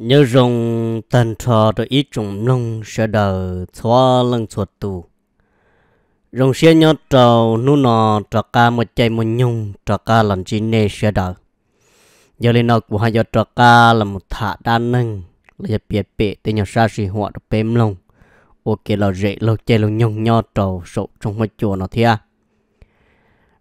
nhớ rồng tàn trò rồi ít trùng nông sẽ đờ cho lưng chuột tù rồng xe nhớ trầu nụ nọ trò ca một chạy một nhung trò ca lần chi nê sẽ đờ giờ lên nó của hai giờ trò ca là một thả đa nâng là giờ biệt bệ tên nhỏ xa xì họa được bếm lông ok là rễ lâu chạy lâu nhung nhó trầu sổ trong một chùa nó thia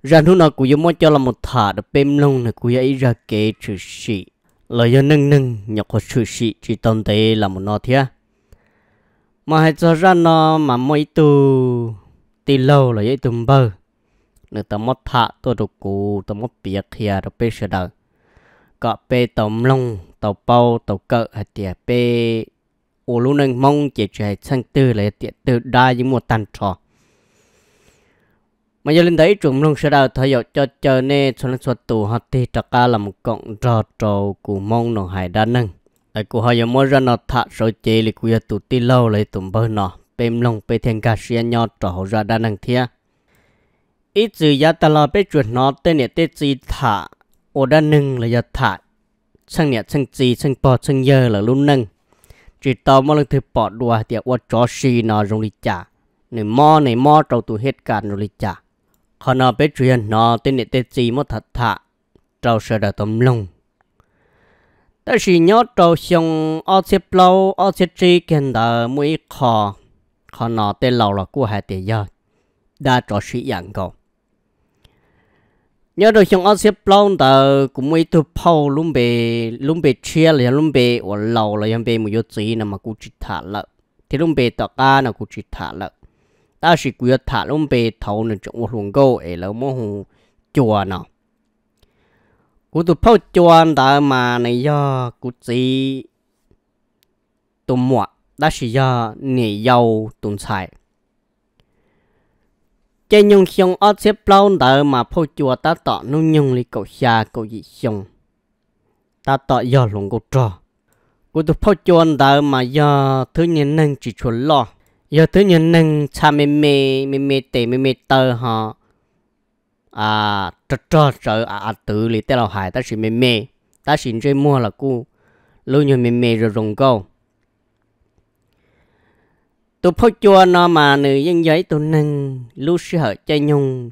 ra nụ nọ của giờ mới cho là một thả được bếm lông này của giờ ra kế trừ sĩ lời yo nâng nâng nhọc có sự sĩ chỉ tồn tế là một nó thế à? mà hãy cho ra nó mà mỗi tu tì lâu là dễ tùm bơ nữa tao mất thạ tôi đồ cũ tao mất biệt kia đồ bê sơ đờ có bê tôm lông tàu bao tàu cỡ hay tiệt bê ô lũ nâng mong chỉ cho chạy sang tư là tiệt tư đa những một tàn trò mà giờ linh thấy chúng luôn sẽ đào thay dọc cho chờ nè cho nên xuất tù họ thì tất cả là một cộng trò trò của mong nó hải đa năng, ai của họ giờ mỗi ra nó thả số chế thì của tụ ti lâu lấy tụm bơ nó bêm lòng bê thiên cả xuyên nhau trò hồ ra đa năng thia ít gì giá ta lo bê chuột nó tên nè tên gì thả ô đa năng là giờ thả sang nè sang gì sang bò sang dơ là luôn nâng chỉ tao mà lần thứ bỏ đùa thì ở chỗ xì nó rồi lịch trả này mò này mò trâu tù hết cả rồi lịch trả họ nó bé truyền nó tên nệ tê gì mất thật thà trâu sợ đã tôm lông ta chỉ nhớ trâu xong ở chế lâu ở chế trí kèn đờ mũi khó khó nó tên lâu là của hai tiền giờ đã trò sĩ dạng cầu nhớ trâu xong ở chế lâu đờ cũng mũi tu phâu luôn bề luôn bề chia là luôn bề ở lâu là luôn bề mũi yếu trí nằm mà cũng chỉ thả lợ thì luôn bề tọa ca là cũng chỉ thả lợ ta chỉ quyết thả lông bề thầu nên trong một luồng câu ấy là mô hùng chùa nào cú tụt phao chuan ta mà này do cú gì? tụt mọa đã chỉ do nể giàu tồn xài chơi những xong ở xếp lâu ta mà phao chùa ta tọ nung nhung li cậu xa cậu gì xong ta tọ do luôn cậu trò cú tụt phao chuan ta mà do thứ nhân năng chỉ chuẩn lo giờ tự nhiên nâng cha mê mê mê mê tê mê mê tơ họ à trơ trơ sợ à à tự lý tê lào hải ta chỉ mê mê ta chỉ chơi mua là cu lưu như mê mê rồi rồng câu tôi phô cho nó mà nữ dân giấy tôi nâng lưu sư hở chơi nhung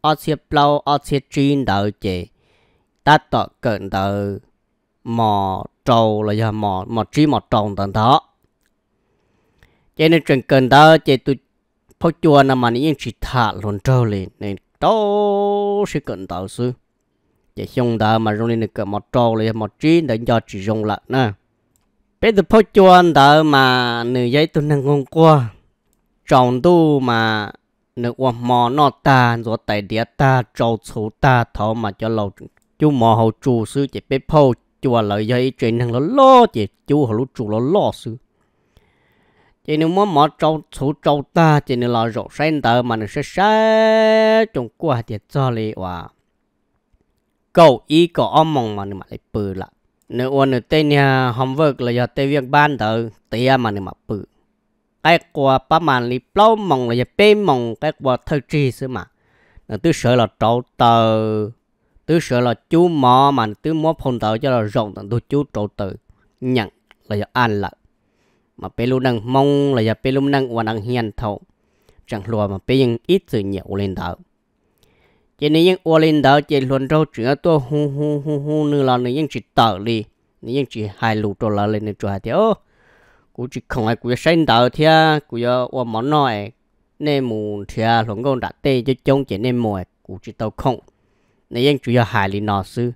ở xe plau ở xe chuyên đợi chế ta tọt cận tờ mò trâu là giờ mò mò trí mò trồng tận thọ cho nên trường cần đó chỉ tôi phô chùa nằm mà những chỉ thả luôn trâu lên nên đó sẽ cần tạo sư chỉ xong đó mà rồi lên được một trâu lên một chín để cho chỉ dùng lại nè bây giờ phô chùa đó mà nửa giấy tôi nâng ngon qua trồng tu mà nửa qua mò nó ta rồi tại địa ta trâu số ta thọ mà cho lâu chú mò hậu chú sư chỉ biết phô chùa lợi giấy chuyện năng lo lo chỉ chú hậu chú lo lo sư chỉ nếu muốn mở trâu số trâu ta chỉ nếu là rổ sen tờ mà nó sẽ sẽ chúng qua thì cho lì hòa cầu ý có ông mong mà nó mà lại bự lại nếu uốn nữa tên nhà hồng vực là do tây việc ban tờ tía mà nó mà bự cái qua ba màn lì plau mong là do bê mong cái qua thơ tri xứ mà nó tôi sợ là trâu tờ tôi sợ là chú mò mà tôi muốn phong tờ cho là rộng tôi chú trâu tờ nhận là do an lạc mà pe lu năng mong là giờ pe lu năng và năng hiền thấu chẳng lùa mà pe những ít sự nhiều lên đó chỉ nên những ô lên đó chỉ luôn đâu chỉ tôi hu hu hu hu nữa là nên những chỉ tờ đi những chỉ hai lù tôi là lên nên cho hai theo cú chỉ không ai cú giờ sinh tờ thia cú giờ ô món nói nên muốn thia luôn con đặt tê cho chống chỉ nên mồi cú chỉ tàu không nên những chỉ hai lì nọ xưa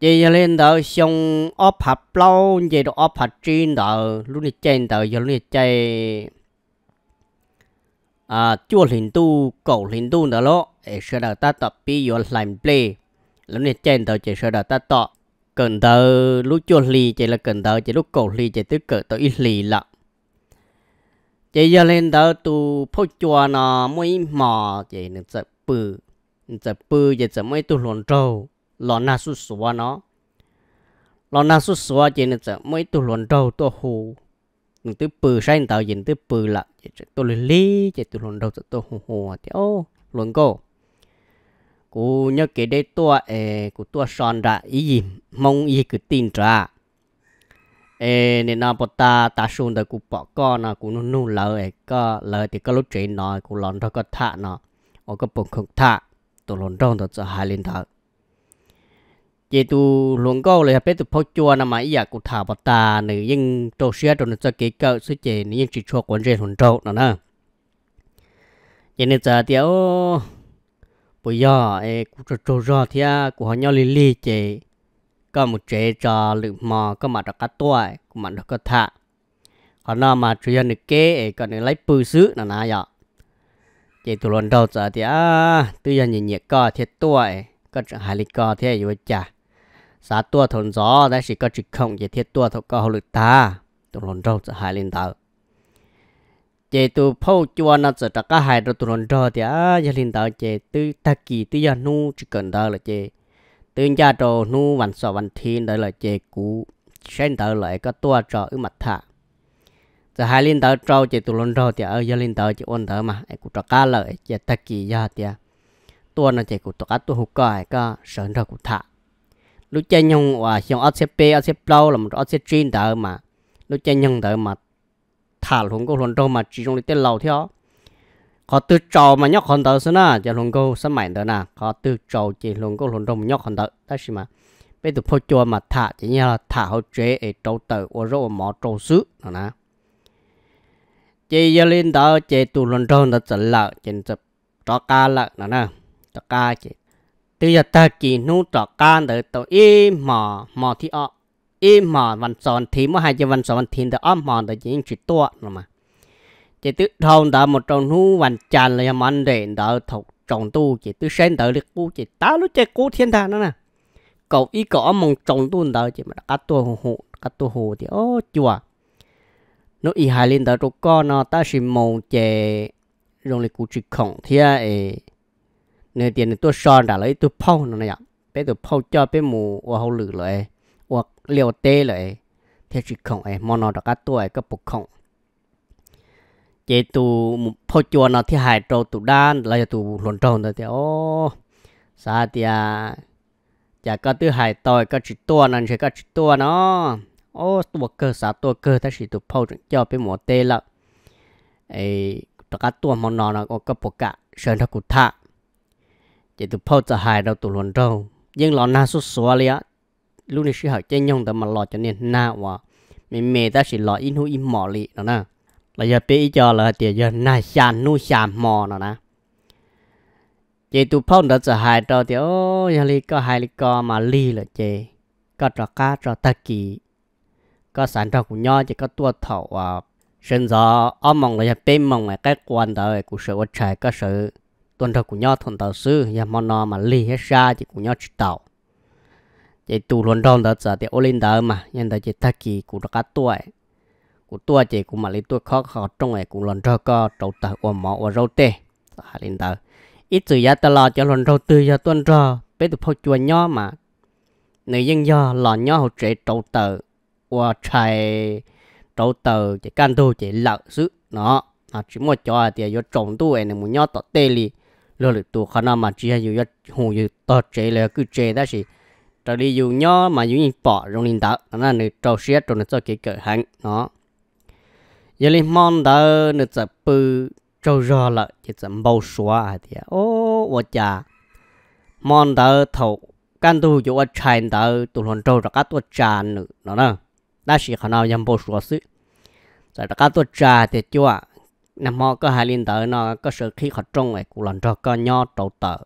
chị lên tờ xong ốp hạt lâu chị đồ ốp hạt trên tờ lúc này trên tờ giờ lúc này chơi à chua liền tu cầu liền tu nữa lo để sơ đầu ta tập bi vô làm play lúc này trên tờ chỉ sơ đầu ta tập cần tờ lúc chua lì chỉ là cần tờ chỉ lúc cầu lì chỉ tức cỡ tờ ít lì là chị giờ lên tờ tu phô chua nó mới mò chị nó sợ bự tập bự chị sợ mới tu luồn trâu lò na su sủa nó lò na su sủa chỉ nên sợ mấy tu luận đầu tu hù những tu bự sai tàu những tu bự lạ chỉ tu lì lì chỉ tu luận đầu tu hù hù thì ô luận cô cú nhớ kể đây tua ê cú tua son ra ý gì mong ý cứ tin ra ê nên nó bắt ta ta xuống đời cú bỏ con nó à, cú nu nu lỡ thì có lúc chuyện nó cú lòn ra có thả nó ô có bụng không thả tu đầu tu hai lên thở chỉ tu luồng câu là biết tu phô chua nằm mà ý à, cụ thả bọt ta nữ nhưng trâu xe trâu nữ cho kế cỡ sư chế nữ nhưng chỉ cho quấn rên hồn trâu nó nè chỉ nữ giờ tiểu bây giờ ê cụ trâu trâu rò thì à cụ họ nhau lì lì chế có một chế cho lực mò có mặt được cá tuổi cũng mà được cá thả họ nó mà chỉ nữ kế ê còn nữ lấy bự sứ nó nè giờ chỉ tu luồng đầu giờ thì à tư giờ nhiệt co thiệt tuổi có hài lịch co thế rồi à, chả sa tua thôn gió đã chỉ có chỉ không chỉ thiết tua thâu có hồ lực ta tụi lồn trâu sẽ hại lên tàu chế tu phô chua nó sẽ trả cả hai rồi tụi lồn trâu thì á gia lên tàu chế tư ta kỳ tư gia nu chỉ cần đó là chế tư gia trò nu vạn sọ vạn thiên đó là chế cũ sen tàu lại có tua trò ở mặt thả sẽ hại lên tàu trâu chế tụi lồn trâu thì ở gia lên tàu chế ôn thở mà ai cũng trả cả lời chế ta kỳ gia thì tua nó chế cũng trả cả tua hụt còi có sờn ra cũng thả lúc chơi nhung và xong OCP OCP lâu là một OCP chuyên đỡ mà lúc chơi nhung đỡ mà thả luôn cô luôn đâu mà chỉ trong cái lâu theo họ từ trầu mà nhóc còn đỡ xí na giờ luôn cô sắm mạnh đỡ nè họ từ trầu chỉ luôn cô luôn đâu nhóc còn đỡ đó xí mà bây giờ phô chùa mà thả chỉ như là thả hậu chế ở trâu tử ở rô mỏ trâu sứ đó nè chỉ giờ lên đó chỉ tụ luôn đâu nó chở lợ chỉ chụp cho ca lợ đó nè cho ca chỉ từ giờ ta chỉ nu trọ can để tổ y mò mò thì ọ y mò văn sòn thì mà hai chữ văn sòn thì để ôm mò để chỉ chỉ tua rồi mà chỉ tự thôn đã một trong nu văn tràn là món để đỡ thục trồng tu chỉ tự sen đỡ được cú chỉ ta lúc chơi cú thiên thần đó nè cậu ý cậu ôm mong trồng tu đỡ chỉ mà cắt tua hồ hồ cắt tua hồ thì ô chùa nó y hai lên đỡ trục con nó ta chỉ mong chè rồi lại cụ chỉ khổng thiên ấy เนื้อเตียนตัวซอนด่าเลยตัวเผาเนั่นแหละเป็นตัวเผาเจ้อเป็นหมูว่าเขาหลือเลยว่าเลียวเตะเลยเทชิของไอ้มอนอดกัดตัวไอ้ก็ปกของเจตูพ่อจวนเนาที่หายโตตุด้านเราจะตวหล่นโตนเตียโอ้าธตียจากก็ตื้อหายต่อยก็จิตตัวนั่นใช่ก็จิตตัวเนาะโอ้ตัวเกิดสาตัวเกิดถ้าสิตัวพ่อจจ้าเป็นหมูเตะละไอ้ตะกัดตัวมอนอนะก็ปกกะเชิญทักกุทะ chỉ tụ phô cho hai đâu tụ luận đâu nhưng lọ na số số lia lúc này sư học chơi nhông tâm mà lọ cho nên na wa mình mẹ ta chỉ lọ in hú in mỏ lì đó nè là giờ bé cho là tiền giờ na sàn nu sàn mò đó nè chỉ tụ phô đó cho hại đâu thì ô giờ lì có hại lì có mà li là chị có trò cá trò ta kỳ có sản trò của nhau chỉ có tua thầu à sinh ra ông mong là giờ bé mong là cái quan đời của sự vật trời có sự tuần đầu của nhau thằng tàu sư nhà mòn nọ mà lì hết ra thì của nhau chỉ tàu chỉ tù luôn đông đó giờ thì ô lên đó mà nhưng đó chỉ ta kỳ của nó cá tuổi của tuổi chỉ của mà lấy tuổi khó khó trong này của lần đầu có trâu tàu ôm mỏ ôm râu tê à lên đó ít từ giá ta lo cho lần râu tư cho tuần đầu bây giờ phải chuồn nhau mà nữ nhân do lò nhau hỗ trợ trâu tàu qua chạy trâu tàu chỉ can thu chỉ lợn sứ nó à chỉ một cho thì do trồng tu này muốn nhau tọt tê liền lo lự tù khả năng mà chỉ hay dù hồ dù to chế là cứ chế đó gì trở đi dù nhỏ mà dù nhìn bỏ trong linh đạo nó là nữ trâu xiết trong nó cho cái cỡ hạnh nó giờ linh mong đó nữ tập bự trâu rò là chỉ tập bao xóa à thì ô ô chà mong đó thầu căn tu dù ở chạy đó tụ hồn trâu ra các tuột trà nữa nó đó đó là khả năng nhầm bao xóa sự rồi các tuột trà thì chưa nằm mò có hai liên tờ nó có sự khi họ trung ấy cũng lần cho có nho trâu tờ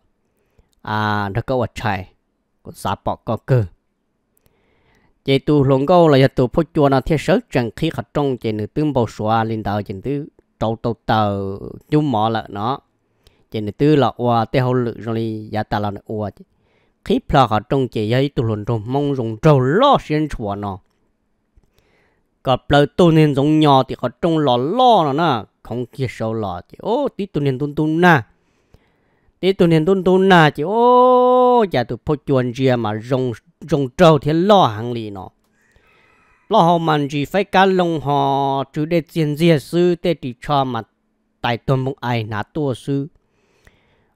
à nó có vật chạy của xã bỏ có cơ chị tu lồng câu là tu phô chùa nó thiết sớt chẳng khi họ trông chị nữ tướng bầu xóa liên tờ chị nữ trâu trâu tờ chung mò là nó chị nữ tư là qua tê hậu lực rồi giá ta là ua qua khi phla họ trung chị giấy tu lồng trông mong dùng trâu lo xuyên chùa nó có lời tu nên giống nhỏ thì họ trung lò lo nó nè không kia sâu lọ chị ô tí tu niên tun tun na tí tu niên tun tun na chị ô chả tụ phô chuồn chia mà rong rong trâu thì lo hàng lì nó lo họ mình chỉ phải cá lông họ chứ để tiền gì sư để chỉ cho mà tại tuần mong ai nã tua sư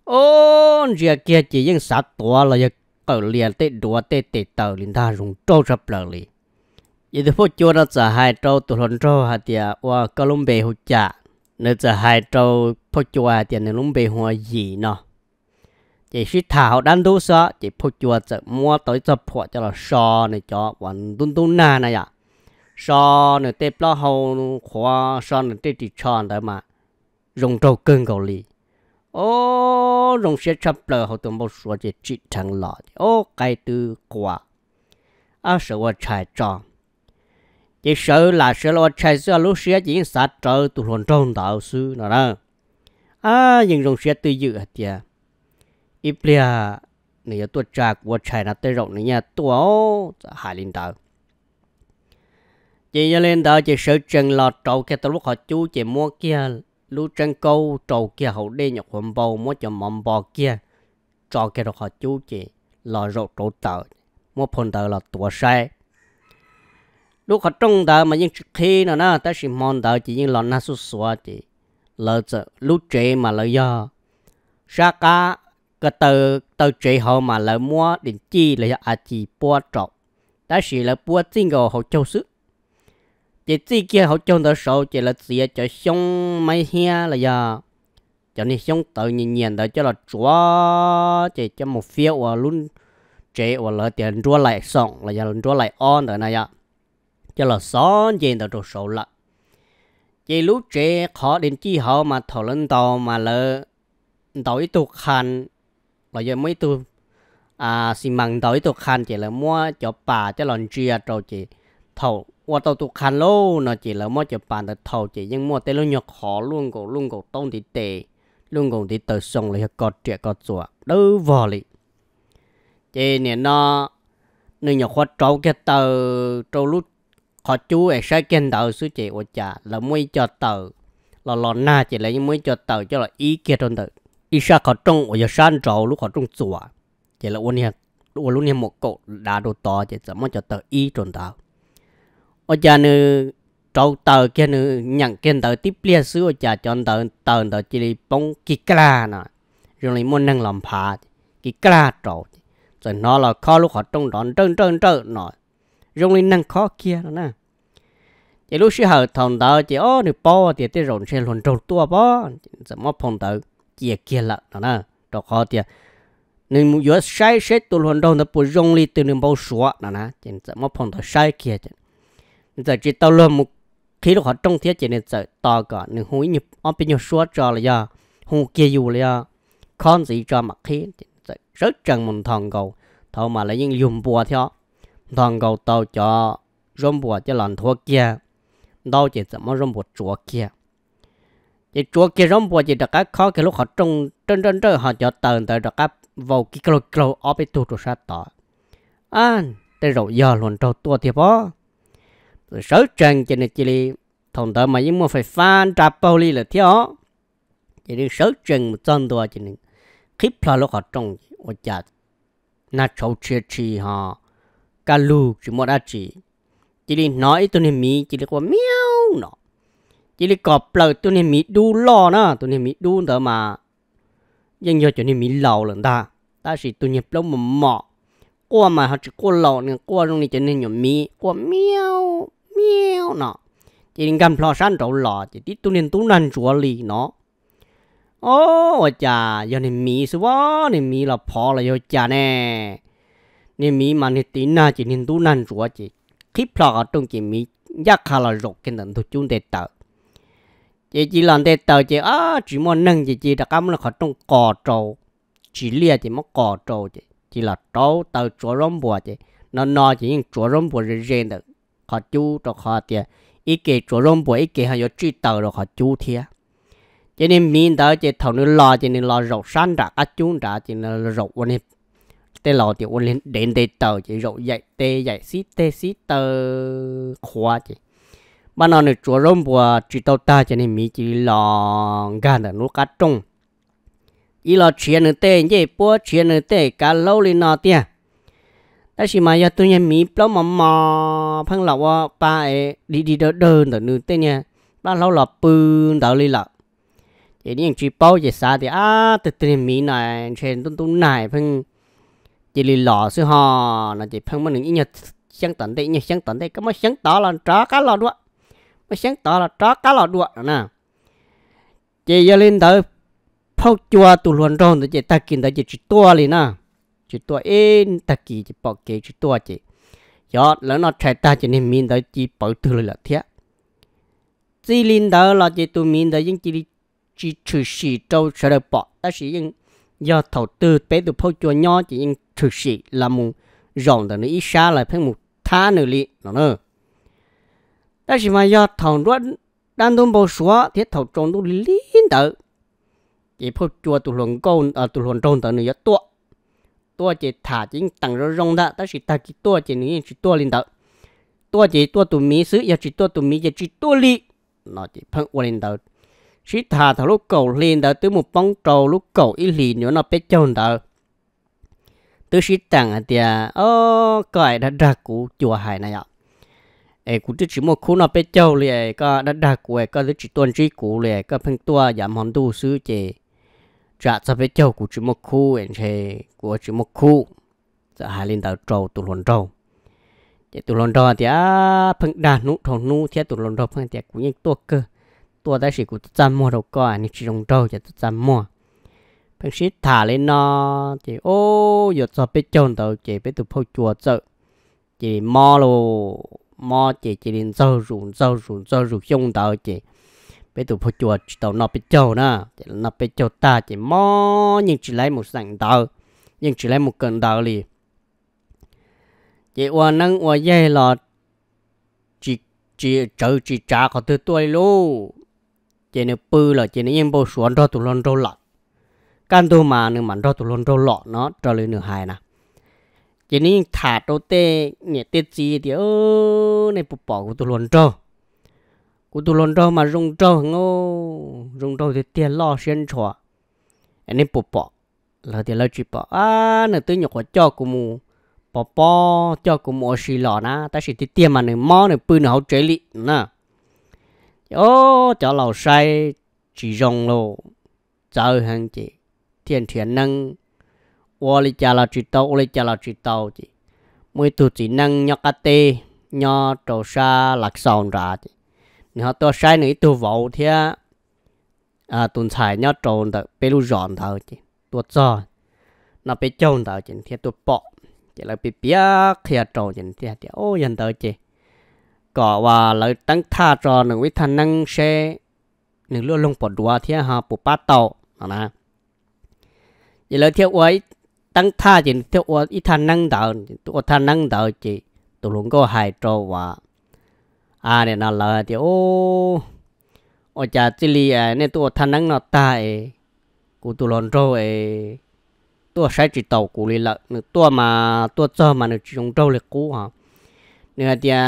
ô giờ kia chỉ những sát tua là giờ cậu liền tê đua tê tê tàu liền ta rong trâu sắp lờ liền giờ thì phô chua nó trả hai trâu tụi lần trâu hạt địa và Colombia hụt chả นื้อจะหายจาพจวจะนลุมเบหัวยีเนาะจะชิดถาดันดูซะจะพจวจะมัวตัวจะพวจะรอซอในจอวันตุนตุนนาน่ะยะซอในเต็ปล้อหูขวซอในเต็ปติชอนแต่มารงตจากึ่งเกาหลีโอ้รงเสียชับเลยหขาตัวมัอกว่จะจิตทางหลอดโอ้ไกลตัวกว่าอาศัยว่าชายจอ chỉ sợ là sợ là chạy xưa lúc xe chỉ sát trở tụ hồn trong đạo sư nó đó à nhưng rồng xe tự dự hạt tiệt ít bia này tôi trả của chạy là tới rộng này nha tôi dạ, hải linh đạo chị lên đó chỉ sợ chân lò trầu kia từ lúc họ chú chị mua kia lúc trần câu trầu kia hậu đê nhọc hồn bầu mua cho mầm bò kia trầu kia được họ chú chị lò rộng trầu tờ mua phun tờ là tua xe lúc họ trông đợi mà nhưng khi nó nó ta chỉ mong đợi chỉ những lon na su xóa chỉ lỡ chợ lúc chế mà lỡ do sa cá cái từ từ chế họ mà lỡ mua đến chi là à chỉ bua trọc ta chỉ là bua tiền của họ châu sức chỉ chỉ kia họ trông đợi sau chỉ là chỉ cho xong mấy hia là do cho nên xong tự nhiên nhiên đợi cho là chúa chỉ cho một phiếu và luôn chế và lỡ tiền chúa lại xong là giờ chúa lại on rồi này ạ cho là xóm trên tàu trục sổ lạ chỉ lúc trẻ khó đến chi họ mà thổ lên tàu mà lỡ tàu ít tục hành, là giờ mới tu à xin măng tàu ít tục hành, chỉ là mua cho bà cho lần chia cho chị, thầu qua tàu tục hành lô nó chỉ là mua cho bà tàu thầu chỉ nhưng mua tới lúc nhọc khó luôn cổ luôn cổ tông thì tệ luôn cổ thì tự xong lại có trẻ có chùa đâu vò lị chị nè nó nên nhọc khó trâu cái tờ trâu lúc khó chú ấy sẽ kiến đầu số chị của cha là mới cho tờ là lo na chỉ là những mới cho tờ cho là ý kia trong tờ ý sa khó trông ở giờ san trầu lúc khó trông chùa chỉ là ôn hiệp ôn luôn hiệp một cột đã đồ to chỉ là mới cho tờ ý trong tờ ở cha nữ trâu tờ kia nữ nhận kiến tờ tiếp lia sứ ở cha cho tờ tờ tờ chỉ là bóng kỳ cla nè rồi lại muốn năng làm phá kỳ cla trầu rồi nó là khó lúc khó trông đón trơn trơn trơn nọ rong lên năng khó kia nó nè chỉ lúc xưa hở thằng tớ chỉ ó được po thì tới rộn xe luồn trộn tua po giờ mất phòng tớ chỉ kia lận nó nè đó khó thì nên muốn vừa sai sẽ tụ luồn đâu nó bù rong lên từ nên bao sủa nó nè chỉ giờ mất phòng tớ sai kia chứ giờ chỉ tao luôn một khi lúc họ trong thiết chỉ nên giờ to cả nên hối nhập ó bây giờ sủa cho là do hùng kia dù là con gì cho mặc khí rất trần mình thằng cầu thầu mà lại những dùng bùa theo thằng cầu tàu cho rong bùa cho lần thua kia đâu chỉ 怎么 rong bùa chúa kia chỉ chúa kia rong bùa chỉ được cái khó cái lúc họ trông trên trên trên họ cho tần tới được cái vào cái kilo kilo ở bên tu trụ sát tỏ an để rồi giờ luôn đầu tua thì bó rồi sớ trang chỉ này chỉ đi thằng tớ mà những mua phải phan trà bao ly là thiếu chỉ đi sớ trang một trăm tua chỉ này khiếp là lúc họ trông ở nhà, na chầu chia chi ha cá lù chỉ một đa chỉ chỉ đi nói tôi nên mì chỉ đi qua miêu nọ, chỉ đi cọp lời tôi nên mì đu lo nọ, tôi nên mì đu đó mà dân giờ cho nên mì lầu lần ta ta chỉ tôi nhập lâu mà mọ qua mà họ chỉ qua lầu nên qua luôn thì cho nên nhầm mì qua miêu miêu nọ, chỉ đi cầm lo săn chỗ lọ chỉ đi tôi nên tú năn chúa lì nọ, ô chà giờ mì số nên mì là phò là giờ chà nè nên mi mà nên tí na chỉ nên tu nan rùa chỉ khi phò ở trong chỉ mi giác khá là rột cái nền thuộc chúng để tạo chỉ chỉ làm để tạo chỉ à chỉ muốn nâng chỉ chỉ đặc cam là khó trong cò trâu chỉ lia chỉ mất cò trâu chỉ chỉ là trâu tạo chúa rồng bùa chỉ nó nó chỉ những chúa rong bùa rên rên được khó chú cho khó tiền ít cái chúa rồng bùa ít cái hay có truy tạo rồi khó chú thiệt cho nên mình đó chỉ thầu nó lo cho nên lo rột san ra các chúng ra cho nên rột vấn tê lò thì ôn lên đến tê tờ chỉ rồi dạy tê dạy xí tê xí tờ khóa chỉ mà nó nữa chúa rôm bùa chỉ tàu ta cho nên mỹ chỉ lò gan là nó cá trông ý lò chuyện nữa tê như bùa chuyện nữa tê cá lâu lên nó tiền đó chỉ mà giờ tôi nhà mỹ lâu mà mò phăng lọ qua ba ấy đi đi đỡ đơn đỡ nữa tê nha ba lâu lọ bưng đỡ lên lọ chỉ những chỉ bao chỉ xa thì à từ từ mỹ này chuyện tung tung này phăng chỉ lì lò sư hò là chỉ phân mình những nhật sáng tận đây nhật sáng tận đây có mấy sáng tỏ là trá cá lò đuạ mấy sáng tỏ là trá cá lò đuạ nè chỉ giờ lên tới phao chua tụ luồn rôn tới chỉ ta kinh tới chỉ chỉ tua liền nè chỉ tua in ta kỳ chỉ bỏ kế chỉ tua chỉ Do lỡ nó chạy ta chỉ nên mình tới chỉ bỏ từ là thế chỉ lên tới là chỉ tu mình tới những chỉ chỉ trừ sĩ trâu sẽ được bỏ ta chỉ những do thầu tư bé tụ phao chua nhỏ chỉ những thực sự là một rộng đó nó ít xa lại phải một thá nữa li nó nữa đó chỉ mà do thằng đó đang đôn bầu xóa thiết thầu trốn tôi liên tự chỉ phô chùa tụ luận câu ở à, tụ luận trốn tự nữa tua tua chỉ thả chính tặng rồi rong đó đó chỉ ta chỉ tua chỉ nữa chỉ tua liên tự tua chỉ tua tụ mỹ sứ giờ chỉ tua tụ mỹ giờ chỉ tua li nó chỉ phân qua liên tự chỉ thả thằng lúc cầu liên tự tới một bóng trầu lúc cầu ý lì nữa nó bé chôn tự tư sĩ tặng thì ô cái đã đặt cú chùa hải này ạ ấy cú chỉ một khu nó bên châu liền có đã đặt cú ấy có chỉ tuần trí cú liền có phân tua giảm hòn tu sư chỉ trả cho bên châu cú chỉ một khu ấy thì của chỉ một khu giờ hải lên tàu trâu tu luận trâu chỉ tu luận trâu thì à phân đàn nụ thòng nụ thì tu luận trâu phân thì cũng như tua cơ tua ta chỉ cú chăm mua đâu có anh chỉ trồng trâu chỉ chăm mua bằng xít thả lên nó chị ô giờ cho biết chôn tàu, chị biết tụp hôi chùa chợ chị mò lô mò chị, chị đến giờ rủ giờ rủ giờ rủ chung tàu, chị biết tụp hôi chùa tàu nó biết chầu nè chỉ nó biết chầu ta chị mò nhưng chỉ lấy một sẵn tàu, nhưng chỉ lấy một cần tàu liền chị ua nắng ua dây là chị chị trợ chị trả có thứ tuổi luôn, chị nếu bư là chị nếu yên bố xuống cho tụi lon đâu lại กันตัวมาหนึ่งมันรอตุลนรอหล่อเนาะรอเลยหนึ่งหายนะจีนี้ถาดโตเตเนี่ยเตจีเดียวในปุบปอกูตุลนรอกูตุลนรอมารงรอโง่รงรอเตียล่อเชียนชัวอันนี้ปุบปอเราเดี๋ยวเราจีปออ่าหนึ่งตัวหยกจอกูมูปอปอจอกูมูสีหล่อนะแต่สิเตียมาหนึ่งมอหนึ่งปืนเขาเจลินะโอ้เจ้าเหล่าใส่จีรงโลเจ้าหังจี thiên thiên năng ô li cha la chỉ tàu ô li cha la chỉ tàu chị mỗi tụ chỉ năng nhọ cá tê nhọ trầu sa lạc sòn ra chị nếu tôi sai nữa tôi vỗ thì à tuần xài nhọ trầu đó bê lu giòn thầu chị tôi cho nó bê trầu thầu chị thì tôi bỏ chị là bị bia khi trầu chị thì ô yên thầu chị có và lời tăng tha cho nửa với thằng năng xe nửa luôn lông bỏ đùa thì ha bộ bát tàu nè ยเลยเที่ยวไว้ตั้งท่าจีนเที่ยวอีท่านนั่งดาวตัวท่านนั่งดาวจีตุลงก็หายจว่าอ่าเนี่ยนั่นเลยเดี๋ยวโอ้จากจีรีเนี่ยตัวท่านนั่งนอตาเอกูตุลงโจเอตัวใช้จิตตกกูเลยละนตัวมาตัวเจ้ามันจะจงโจเลยกูฮะเนี่ยเดี๋ยว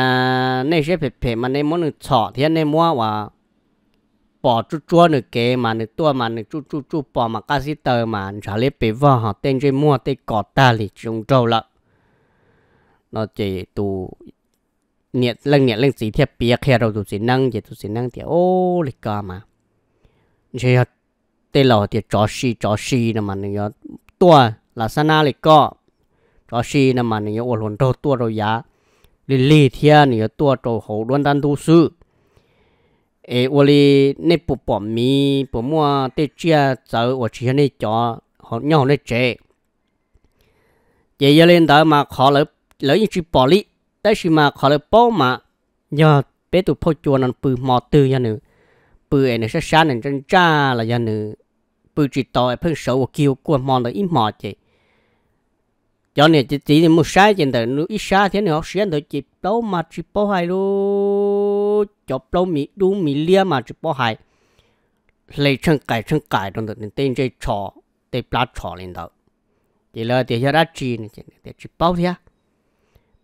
ในเสพเพ่มันในมันนึ่งชอเทียนในมัวว่า bỏ chút chúa nữa kê mà nữa tua mà nữa chú chú chú bỏ mà cái gì tờ mà trả lấy bể vò họ tên chơi mua tên cỏ ta thì chúng trâu lợ nó chỉ tù nhiệt lần nhiệt lần gì thiệt bia khe đầu tụ sĩ năng chỉ tụ sĩ năng thì ô lịch cả mà chỉ tên lò thì chó xì chó xì nè mà nữa tua là sao sana lịch cả chó xì nè mà nữa ổn luôn trâu tua rồi giá lì lì thiệt nữa tua trâu hậu đoan đan tu sư 诶，我哩那不薄米，不么对这走，我只那叫好鸟那这。爷爷领导嘛，考了了一只暴力，但是嘛考了宝嘛，要别都跑脚那不毛 tư 呀呢，不哎那是啥人真渣了呀呢，不知道哎碰手我叫过毛的一毛这。cho nên chỉ một sai trên đời nó ít sai thế nào xuyên tới chỉ đâu mà chỉ bao hai luôn cho bao mi đủ mi lia mà chụp bao hai lấy chân cài chân cài trong đó nên tên chơi trò tên plá trò lên đó thì là thì ra chi này thì chụp bao thế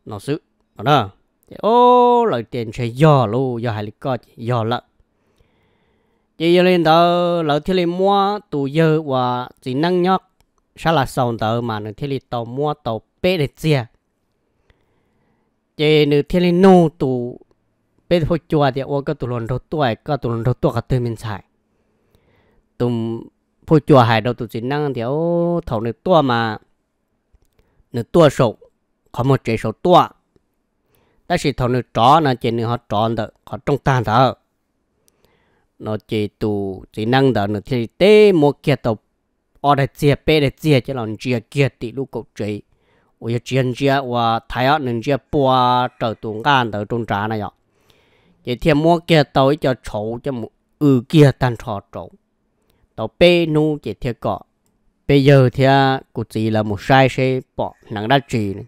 nó sự nó đó thì ô lời tiền chơi giò luôn giò hai lịch coi giò lợn chỉ giờ lên đó lỡ thì lên mua tù giờ và chỉ năng nhóc sao là sầu tờ mà nữa thì lên tàu mua tàu bê để chia chỉ nữa thì linh nô tù bên hồi chùa thì ô cái tụi lon đầu tuổi cái tụi lon đầu tuổi cả tư mình xài tụm hồi chùa hải đầu tụi chỉ năng thì ô thầu nửa tua mà nửa tua số, có một chế số tua ta chỉ thầu nửa chó là chỉ nửa họ chó được họ trong tan đó nó chỉ tụ chỉ năng đó nửa thì tê một kia tàu ở đây chia bê đây chia cho lòng chia kia tỷ lúc cậu chơi 我要见见我太阳能接波这东干的种啥那样。chỉ thêm mua kia tối cho chỗ cho một ừ kia tan trò chỗ tàu bê nu chỉ thiệt cọ bây giờ thì cụ chỉ là một sai xe bỏ nặng đa trì này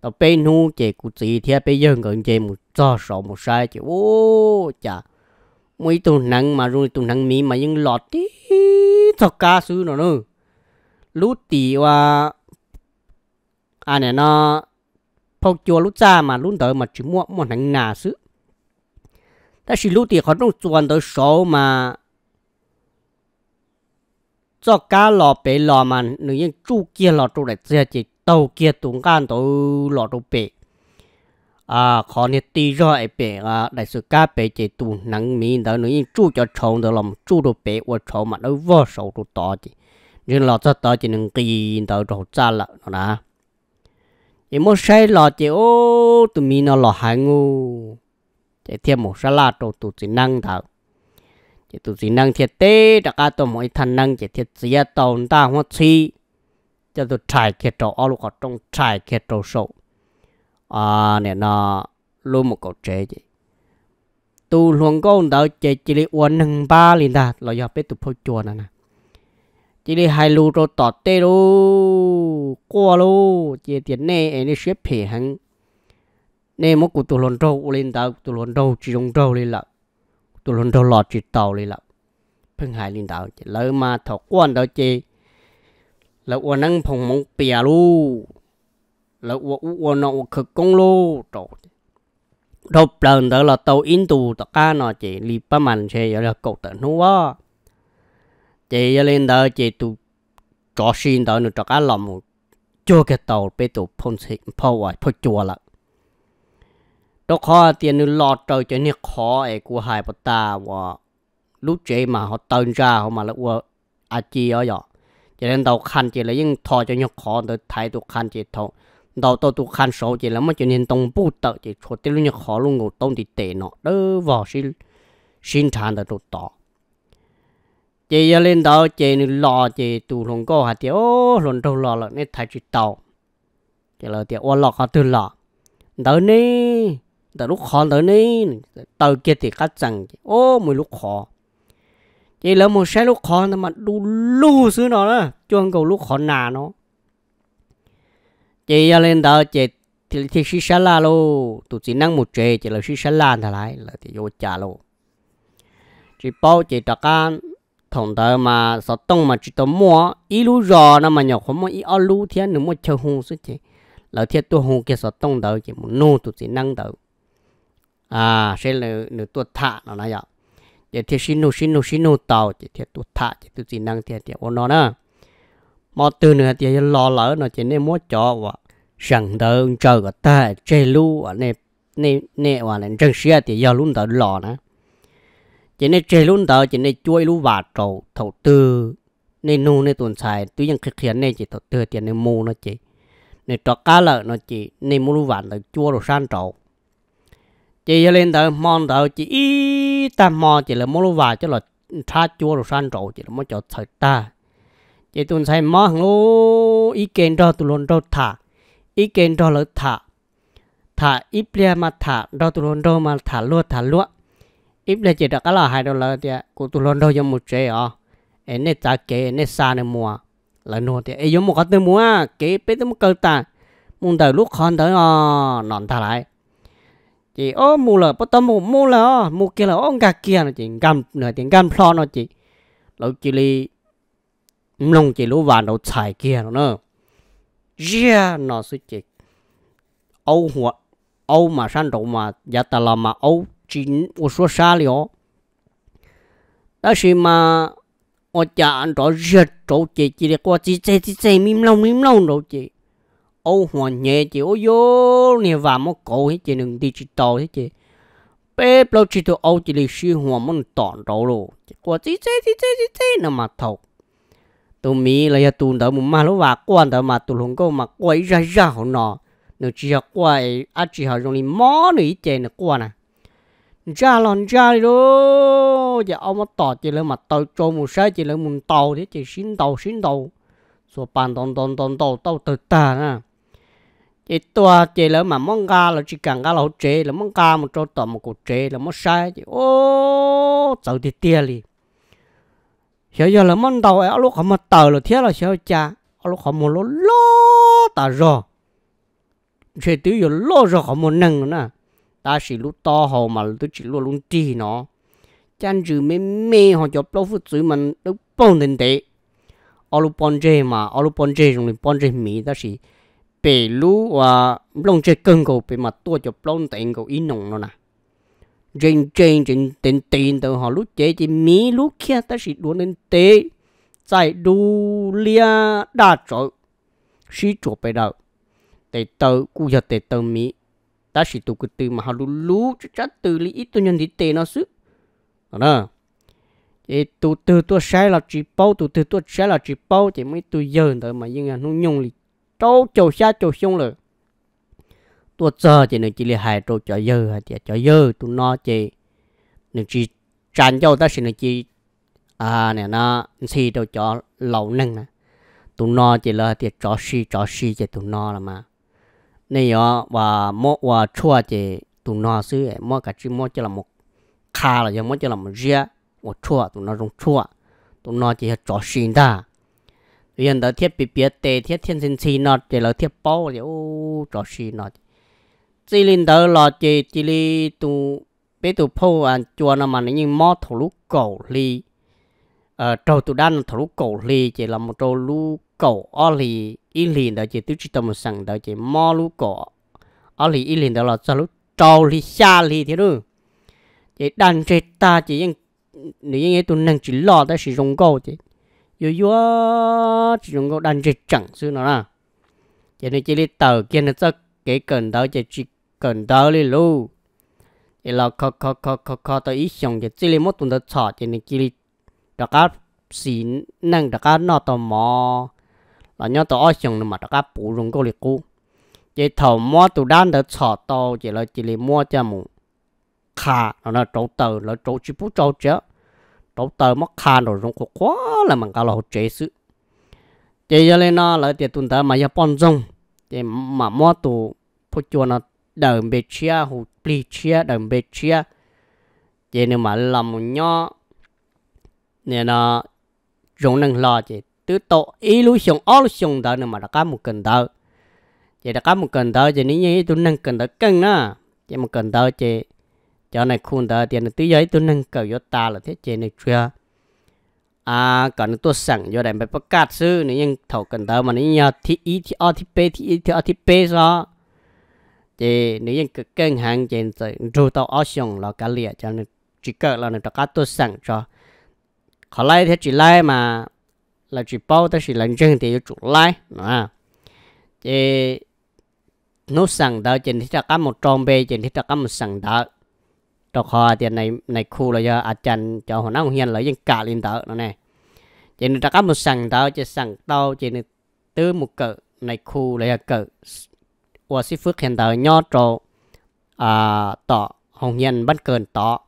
tàu bê nu chỉ cụ chỉ thì bây giờ gần chỉ một cho sổ một sai chỉ ô chả mấy tuần nắng mà rồi tuần nắng mì mà những lọt tí cho cá sư nó nữa lú tì và à này nó phong chùa lú xa mà lú tới mà chỉ mua một nặng nà sứ 但是陆地好种转得少嘛，做 cá lò bể lò mà nữ nhân chu kia lò chu này chỉ chỉ tàu kia tung gan tàu lò chu à khó nhiệt tì rõ ấy à đại sự cá bể chỉ tu nắng mì đó nữ nhân chu cho trồng đó làm chu đồ và trồng mà nó vô sầu chu to chỉ nhưng cho to chỉ nâng kỳ đó đồ cha em muốn say lò chỉ ô tụi mình nó lò hai ngu chỉ thêm một sa la tổ tụ chỉ năng thảo chỉ tụ chỉ năng thiệt tế đặc cả tổ mỗi thành năng chỉ thiệt chỉ tồn ta hoa chi cho tụ trải kia trộn ở lúc họ trong trải kia trộn sổ à nè nó luôn một cột chế gì tu luồng công đạo chỉ chỉ li uốn nâng ba liền ta lo giờ biết tụ phô chua nè nè chỉ li hai lu rồi tọt tê lu qua lu chỉ tiền nè anh đi xếp phe hàng nên một cụ tụ lồn trâu lên tàu tụ lồn trâu chỉ dùng trâu lên lợ tụ lồn trâu lọt chỉ tàu lên lợ phân hải lên tàu chỉ lỡ mà thọ quan đó chỉ lỡ uo năng phòng mong bìa lu lỡ uo uo nọ uo cực công lu trâu đột lần đó là tàu in tù tất cả nọ chỉ li ba màn xe giờ là cột tận hú á chỉ lên đó chỉ tụ cho xin đó nữa tất cả làm cho cái tàu bị tụ phong xịn phong hoài phong chùa lại nó khó tiền nó lo trời cho nên khó ấy của hai bà ta và lúc chế mà họ tên ra họ mà là ua à chi ở đó cho nên tao khăn chỉ là những thò cho nhau khó tao thấy tao khăn chỉ thò tao tao tao khăn số chỉ là mà cho nên tông bu tợ chỉ cho tới lúc nhau khó luôn ngủ tông thì tệ nọ, đỡ vào xin xin thàn tao tỏ chỉ giờ lên tàu chỉ nó lo chỉ tụ lồng cô hạt tiêu lồng đâu lo là nên thay chỉ tàu chị là tiêu ô lo khó tư lo tao nè แต่ลูกขอเลยนี่เตอเกติกัดจังโอ้มวยลูกขอยีแล้วมวยใช้ลูกขอแต่มันดูลู่ซื้อหนอนะจวงกับลูกขอหนาเนาะจียาเล่นเตอเจที่ที่ชิชาลาโลตุจีนั่งมุเจจีเราชิชาลาทั้งหลายเราที่โยจ่าโลจีเป้าจีตะการ同的嘛，啥东嘛，知道么？一路绕那么鸟，我们一二路天，那么吃红是的，老天多红给啥东头，就么弄都是难头。à sẽ là nửa tuột thả nó nãy giờ giờ thì xin nô xin nô xin nô tàu chỉ thì tuột thả chỉ tự chỉ năng thì thì ôn nó nữa mà từ nữa thì lo lỡ nó chỉ nên mua cho và rằng đỡ chờ cái ta chơi lu ở nè nè nè và nè trăng xia thì giờ luôn tàu lo nữa chỉ nên chơi luôn tàu chỉ nên chui lu vạt trầu thầu tư nên nô nên tuần xài tuy nhiên khi khiến nên chỉ thầu tư thì nên mua nó chỉ nên trọ cá lợ nó chỉ nên mua lu vạt là chua đồ san trầu chị lên tới mòn tới chị ít ta mò chị là mua vài cho là cha chua rồi san trộn chị là mua cho thời ta chị tuần say mò hàng lô ý kiến đó tụi luôn đó thả ý kiến đó lợi thả thả ít bia mà thả đó tụi luôn đó mà thả luôn thả luôn ít bia chị đã có là hai đô la thì của tụi luôn đó cho một chế à em nên ta kế em nên xa nên mùa là nô thì em giống một cái tư mùa kế bé tư mua cơ ta muốn tới lúc con tới à nón thả lại chị ô mù lờ bắt tao mù mù lờ mù kia là ông gạt kia nó chị gan nửa tiếng gan plo nó chị lâu chị li lông chị lú vàng đầu xài kia nó nữa yeah nó suy chị âu หัว âu mà sang đầu mà giá ta là mà âu chín ô số xa lió đó khi mà ô cha anh đó giật chỗ chị chỉ để qua chị chị chị mìm lông mìm lông đâu chị ô hoàn nhẹ chị ô yo nè và mô cổ hết chị đừng digital hết chị bé bao chị tôi ô chị lì suy hoàn môn toàn đầu lô quả chị chê chị chê chị chê nè mà thầu tôi mi là ya tụi đỡ mùng mà lúc và quan đỡ mà tụi lùng cô mà quay ra ra hồ nọ nó chỉ là quay à chỉ là dùng đi mó nữa dạ, chị nó quan nè ra lon ra đi đó giờ ông mà tỏ chị lên mà tàu cho một sai chị lên một tàu thế chị xin tàu xin tàu số bàn tàu tàu tàu tàu tàu tàu tàu tàu ít tua chế là mà mong ga là chỉ cần ga là chế là mong ga một chỗ tọt một cột chế là mong sai thì ô cháu thì tia li hiểu giờ là mong đầu ấy lúc không mà tờ là thế là sao cha lúc không muốn lo lo ta rồi chế tự giờ lo rồi không muốn nâng nữa ta chỉ lúc to hồ mà tôi chỉ luôn luôn đi nó chăn chữ mê mê họ cho bao phút chữ mình đâu bông Ở lúc bận ponje mà ở lúc bận alu ponje trong bận ponje mì ta chỉ bể lú và lông chơi cân cầu bể mặt tua cho lông tiền cầu ý nồng nó nè trên trên trên tiền tiền từ họ lú chế chỉ mí lú kia ta chỉ đuổi lên tế tại đu lia đa chỗ sĩ chỗ bể đầu để tờ cụ giờ để tờ mí ta chỉ tụ cái từ mà họ lú lú chắc từ lý ít tu nhân thì tế nó sức đó thì tụ từ tôi sai là chỉ bao tụ từ tôi sai là chỉ bao chỉ mới tôi giờ thôi mà nhưng mà nó nhung lịch trâu chầu xa chầu xung lử tôi chờ chỉ nên chỉ là hai trâu cho dơ hay chỉ cho dơ tôi nói chị, nên chỉ tràn dầu ta sẽ nên chỉ à nè nó xì đâu cho lẩu nâng nè tôi nói chị là thì chó xì chó xì chỉ tôi nói là mà nên yo và mốt và chua chỉ tôi nói xứ mốt cả chỉ mốt chỉ là một khá là giờ mốt chỉ là một ria một chua tôi nói dùng chua tôi nói chỉ là chó xì đó hiện tại thiết bị biết tệ thiết thiên sinh chi nọ để là thiết bao để ô trò chi nọ chỉ linh đó là chỉ chỉ li tu bé tu phô à chùa nó mà nó như mót thổ lũ cổ li ờ trâu tu đan thổ lũ cổ li chỉ là một trâu lũ cổ ở li ít linh đó chỉ tu chỉ tâm sẵn đó chỉ mót lũ cổ ở li ít linh đó là cho lũ trâu li xa li thế đó chỉ đan chế ta chỉ những những cái tu năng chỉ lo đó chỉ dùng câu chỉ yo yo chỉ dùng cái đan chỉ chẳng xứ nó là cho nên chỉ đi tàu kia nó tất cái cần đó chỉ chỉ cần đó đi luôn thì là khó khó khó khó khó tới ít xong thì chỉ lấy một tuần tới chọ cho nên chỉ là cả xì năng cả nó tò mò là nhớ tao ít xong mà cả bù rung cái lịch cú, chỉ thầu mua tụ đan tới chọ tàu, chỉ là chỉ lấy mua cho mù khả nó là trâu tàu là trâu chỉ phú trâu chứ đầu tờ mắc khan rồi rong quá là mình cả là chế sự Chế cho nên nó là tiền tuần tới mà giờ bón rong thì mà mua tụ phụ cho nó đầm bê chia hụt bì chia đầm bê chia chế nếu mà làm một nhỏ nên nó rong năng lo chế tứ tổ ý lưu xong ó lưu xong đó nên mà đã cá một cần đó chế đã cá một cần đó chế nếu như tụi năng cần đó cân nữa chế một cần đó chế cho này khuôn đó tiền tí giấy tôi nâng cầu cho ta là thế chế này chưa à còn tôi sẵn cho đại bài bắt cát sư nếu nhưng thầu cần tao mà nếu nhờ thì ý thì o thì p thì ý thì o thì p sao chế nếu nhưng cái kênh hàng chế rồi dù tao ở xong là cả lìa cho nên chỉ cỡ là nó cả tôi sẵn cho khó lấy thế chỉ lấy mà là chỉ bao ta chỉ là riêng thì chủ lấy à chế nó sẵn đó trên thì ta cả một tròn bề trên thì ta cả một sẵn đó cho kho tiền này này khu là giờ à chân cho họ nông hiền lấy dân cả lên tớ nó chỉ nên các một sằng tớ chỉ sằng tao chỉ nên tứ một cỡ này khu là giờ cỡ phước hiện tớ nhỏ trò à, tọ hồng hiền bất cần tọ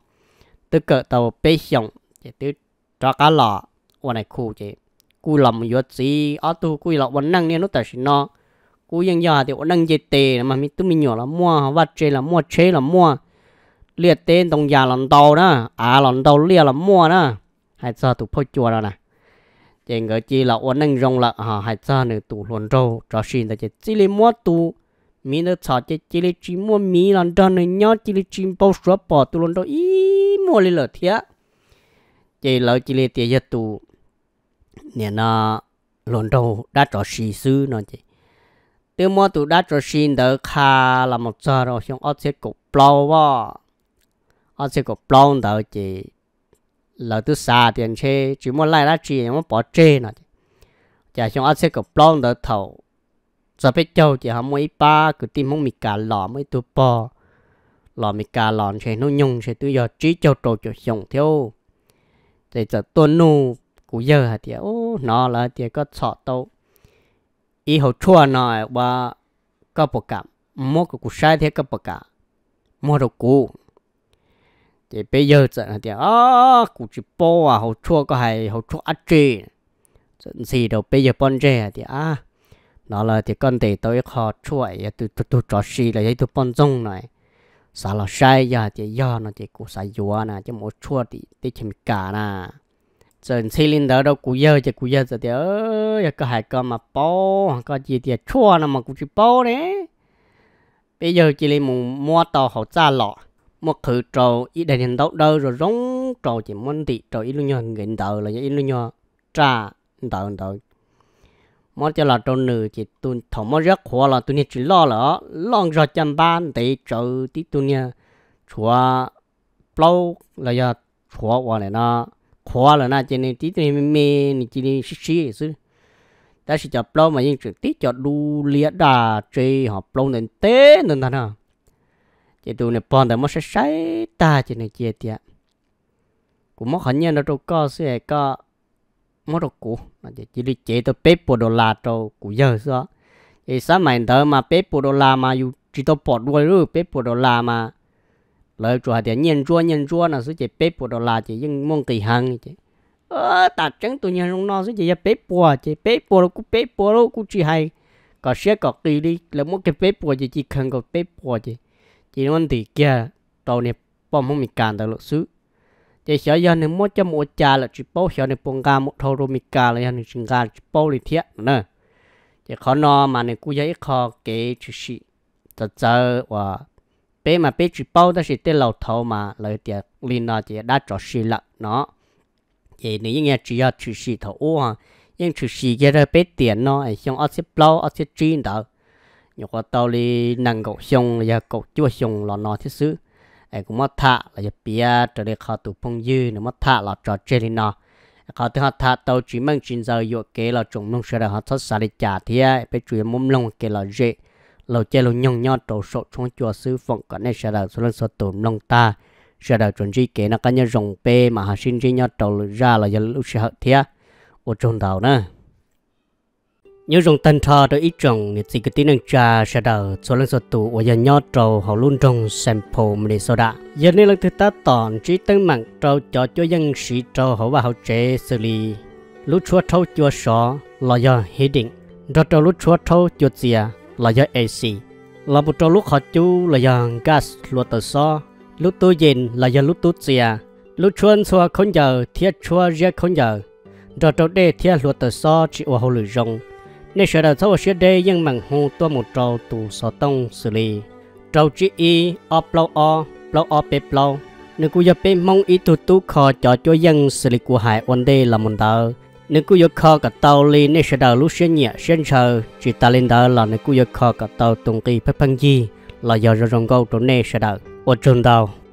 tứ cỡ tàu bê xong chỉ tứ cho lọ và này khu chỉ cú làm yuột gì ở tu cú lọ vẫn năng nên nó tại nó cú dân giờ thì vẫn năng dễ tệ mà mình tụi mình nhỏ là mua vặt chơi là mua chơi là mua liệt tên tông già lần đầu đó à lần đầu liệt là mua đó hay sao tụ phô chùa đó nè chỉ ngờ chỉ là uốn nâng rong là à hay sao nữa tụ luồn râu cho xin là chỉ chỉ lấy mua tụ mi nó sợ chỉ chỉ lấy chỉ mua mi lần đầu nữa nhớ chỉ lấy chỉ bao số bỏ tụ luồn râu ý mua lấy lợt thiệt chỉ lấy chỉ lấy tiền giật tụ nè nó luồn râu đã cho xì sư nó chỉ từ mua tụ đã cho xin đỡ kha là một giờ rồi xong ớt sẽ cục bao vào ở chỗ có plong đầu chỉ là tôi xa tiền xe chỉ muốn lại là chỉ muốn bỏ nó chứ, chả xong ở chỗ có plong đầu thầu giờ bây giờ chỉ không mấy ba cứ tìm không mì cả lọ mới tôi bỏ lọ mì cả lọ xe nó nhung xe tôi giờ chỉ cho trâu cho xong theo thì giờ tuần nu cú giờ hả tiệt ô nó là thì có sợ đâu ý hậu chua nói và có bậc cảm mua của cú sai thế có bậc cả mua được cũ thì bây giờ trận là tiền ó cụ chỉ bố à hậu chua có hay hậu chua ăn chi trận gì đâu bây giờ bón rẻ thì à nó là thì con thì tôi họ chua ấy tôi tôi từ trò xì là thấy tôi bón rong này xả là sai giờ thì do nó thì cụ xả dúa nè chứ một chua thì thì chìm cả nè trận xì lên đó đâu cụ giờ chứ cụ giờ thì ơi có hay con mà bố có gì thì chua nó mà cụ chi bố đấy bây giờ chỉ là mua mua tàu hậu cha lọ một khử trầu ý đại nhân đâu đâu rồi rong trầu chỉ muốn tị trầu ý luôn nhau nghìn đầu là ý luôn nhau trà đầu đầu mỗi cho là trâu nữ chỉ tuân thổ mỗi rất khó là tuân chỉ lo là lòng rồi chăm ban tị trầu tí tuân nha chùa lâu là giờ chùa qua này nó khó là na trên này tí tuân mê này chỉ đi xí xí xí ta chỉ chập lâu mà nhưng chỉ tí cho đu lia đà chơi họ lâu nên té nên ta nào chị đủ này bọn đã mất sẽ sai ta chị này chết tiệt cũng mất hẳn nhau nó đâu co sẽ co mất đâu cũ mà chỉ chỉ đi chế tôi bếp bộ đồ là đâu cũ giờ sao thì sao mày đỡ mà bếp bộ đồ là mà dù chỉ tôi bỏ đuôi rồi bếp bộ đồ là mà lời chùa thì nhân chua nhân chua là số chỉ bếp bộ đồ là chỉ nhưng mong kỳ hàng chỉ ờ ta chẳng tôi nhân trong nó số chỉ bếp bộ à chỉ bếp bộ đâu cũng bếp bộ cũng chỉ hay có sẽ có kỳ đi là một cái bếp bộ chỉ chỉ cần có bếp bộ à chỉ chỉ muốn thì kia tàu này bom không bị cản tàu lục xứ chỉ sợ giờ này mua cho mua trà là chỉ bao sợ này bông ga một thâu rồi bị cản là này chỉ ga chỉ bao lì thiệt nữa chỉ khó nó mà này cú giấy khó kế chỉ gì, giờ giờ và bé mà bé chỉ bao đó chỉ tên lầu thâu mà lời tiền liền nó chỉ đã trò xị lận nó chỉ nếu nghe chỉ là chỉ xị thâu ha nhưng chỉ xị cái đó bé tiền nó ai xong ở xếp bao ở xếp chín đó nhiều có tàu đi nâng cầu xong là giờ cậu chua xong là nó thiết sự, ai cũng mất thà là giờ bia trở đi khó tụ phong dư nó mất thà là trò chơi đi nó khó thứ hai thà tàu chỉ mang chín giờ dụ kế là chúng nông sơ là họ thoát xa đi trả thì ai phải chuyển mồm lông kế là dễ lâu chơi lâu nhông nhau đầu sổ trong chùa sư phong cả này sơ là số lần sơ tụm lông ta sơ là chuẩn gì kế nó có nhau rồng bê mà họ sinh ra nhau đầu ra là giờ lúc sơ thì ai ở trong đầu nữa nhớ rồng tần thọ đôi ít rồng thì cái tính năng trà sẽ đỡ số lần số tụ và giờ nhót trầu họ luôn rồng sample mình số đã giờ nên lần thứ ta tòn trí tăng mạng trâu cho cho dân sĩ trâu họ và họ chế xử lý lúc chúa thâu chúa sọ là do hệ định rồi trầu lúc chúa thâu chúa chia là do ac là một trâu lúc họ chú là do gas luật tờ so lúc tôi nhìn là do lúc tôi chia lúc chuan xua không giờ thiết chúa ra không giờ rồi trầu đê thiết luật tờ so chỉ ở hồ lửa rồng nên sợ đầu thâu sẽ đây nhưng mảng hùng tua một trâu tù sò tông xử lý trâu chỉ y o plau o plau o pe plau nếu cô nhập mong ý tụt tu khó cho cho dân xử lý của hải ổn đây là một tờ nếu cô nhập khó cả tàu li nên sẽ đầu lúc sẽ nhẹ sẽ chờ chỉ ta lên đó là nếu cô nhập khó cả tàu tung kỳ phép phăng gì là do rong câu trốn nè sẽ đầu ở trường tàu